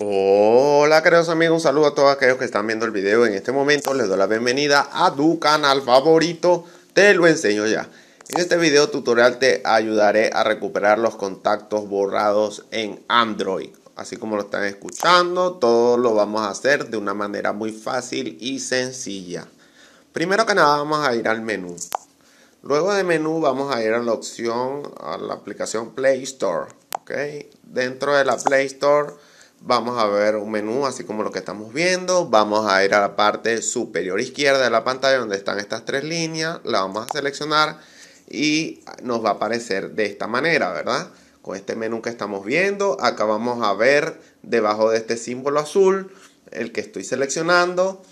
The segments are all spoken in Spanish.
Hola queridos amigos, un saludo a todos aquellos que están viendo el video en este momento, les doy la bienvenida a tu canal favorito, te lo enseño ya. En este video tutorial te ayudaré a recuperar los contactos borrados en Android. Así como lo están escuchando, todo lo vamos a hacer de una manera muy fácil y sencilla. Primero que nada vamos a ir al menú. Luego de menú vamos a ir a la opción, a la aplicación Play Store. Dentro de la Play Store vamos a ver un menú así como lo que estamos viendo. Vamos a ir a la parte superior izquierda de la pantalla donde están estas tres líneas. La vamos a seleccionar y nos va a aparecer de esta manera, ¿verdad? Con este menú que estamos viendo. Acá vamos a ver debajo de este símbolo azul, el que estoy seleccionando.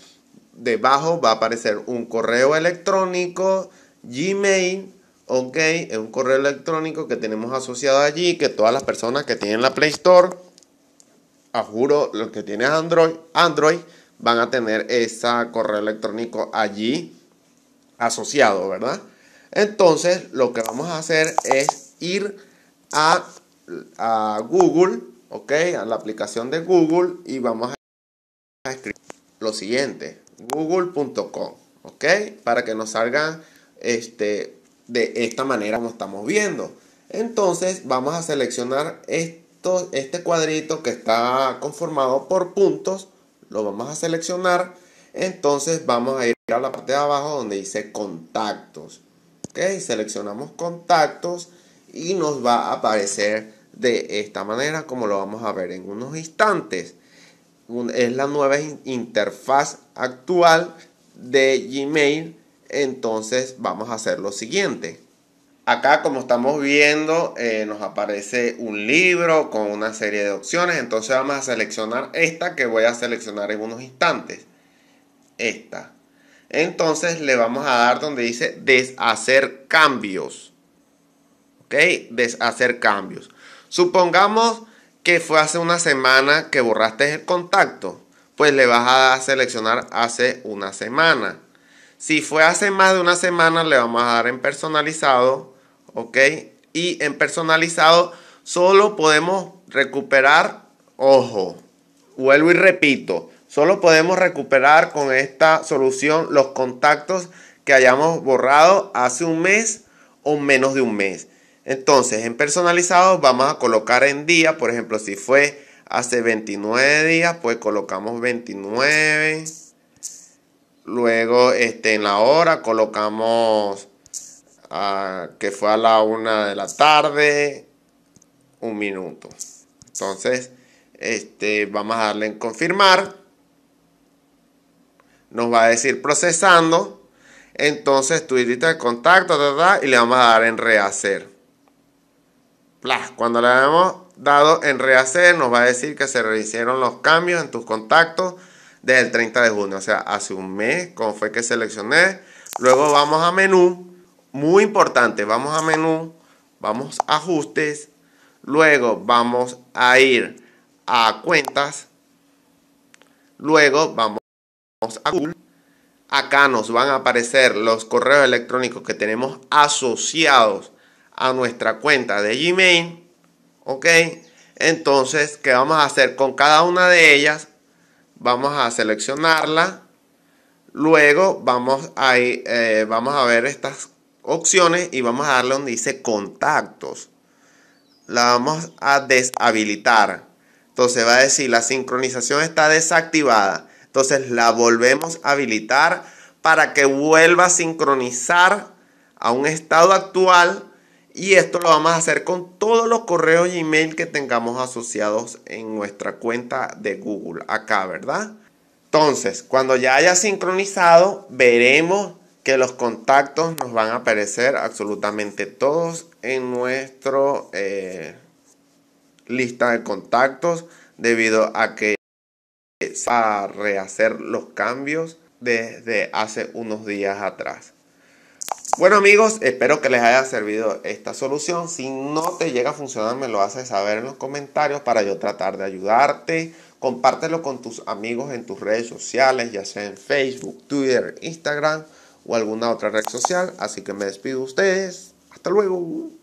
Debajo va a aparecer un correo electrónico, Gmail, ok, es un correo electrónico que tenemos asociado allí, que todas las personas que tienen la Play Store ajuro juro, los que tienen Android, Android van a tener ese correo electrónico allí asociado, ¿verdad? Entonces, lo que vamos a hacer es ir a, Google, ¿ok? A la aplicación de Google y vamos a escribir lo siguiente, google.com, ¿ok? Para que nos salga este, de esta manera como estamos viendo. Entonces, vamos a seleccionar este este cuadrito que está conformado por puntos, lo vamos a seleccionar. Entonces vamos a ir a la parte de abajo donde dice contactos. ¿Ok? Seleccionamos contactos y nos va a aparecer de esta manera como lo vamos a ver en unos instantes. Es la nueva interfaz actual de Gmail. Entonces vamos a hacer lo siguiente. Acá, como estamos viendo, eh, nos aparece un libro con una serie de opciones. Entonces vamos a seleccionar esta que voy a seleccionar en unos instantes. Esta. Entonces le vamos a dar donde dice deshacer cambios. ¿Ok? Deshacer cambios. Supongamos que fue hace una semana que borraste el contacto. Pues le vas a seleccionar hace una semana. Si fue hace más de una semana, le vamos a dar en personalizado ¿ok? Y en personalizado solo podemos recuperar, ojo, vuelvo y repito, solo podemos recuperar con esta solución los contactos que hayamos borrado hace un mes o menos de un mes. Entonces, en personalizado vamos a colocar en día, por ejemplo, si fue hace 29 días, pues colocamos 29. Luego, este, en la hora colocamos Ah, que fue a la una de la tarde, un minuto. Entonces, este, vamos a darle en confirmar. Nos va a decir procesando. Entonces, tu de contacto, y le vamos a dar en rehacer. Cuando le hemos dado en rehacer, nos va a decir que se rehicieron los cambios en tus contactos desde el 30 de junio, o sea, hace un mes, como fue que seleccioné. Luego vamos a menú muy importante, vamos a menú, vamos a ajustes, luego vamos a ir a cuentas, luego vamos a Google, acá nos van a aparecer los correos electrónicos que tenemos asociados a nuestra cuenta de Gmail, ok, entonces, ¿qué vamos a hacer con cada una de ellas? Vamos a seleccionarla. Luego vamos a, eh, vamos a ver estas opciones y vamos a darle donde dice contactos. La vamos a deshabilitar. Entonces va a decir la sincronización está desactivada. Entonces la volvemos a habilitar para que vuelva a sincronizar a un estado actual. Y esto lo vamos a hacer con todos los correos y email que tengamos asociados en nuestra cuenta de Google acá, ¿verdad? Entonces, cuando ya haya sincronizado, veremos que los contactos nos van a aparecer absolutamente todos en nuestro eh, lista de contactos debido a que se va a rehacer los cambios desde hace unos días atrás. Bueno amigos, espero que les haya servido esta solución. Si no te llega a funcionar, me lo haces saber en los comentarios para yo tratar de ayudarte. Compártelo con tus amigos en tus redes sociales, ya sea en Facebook, Twitter, Instagram o alguna otra red social. Así que me despido de ustedes. Hasta luego.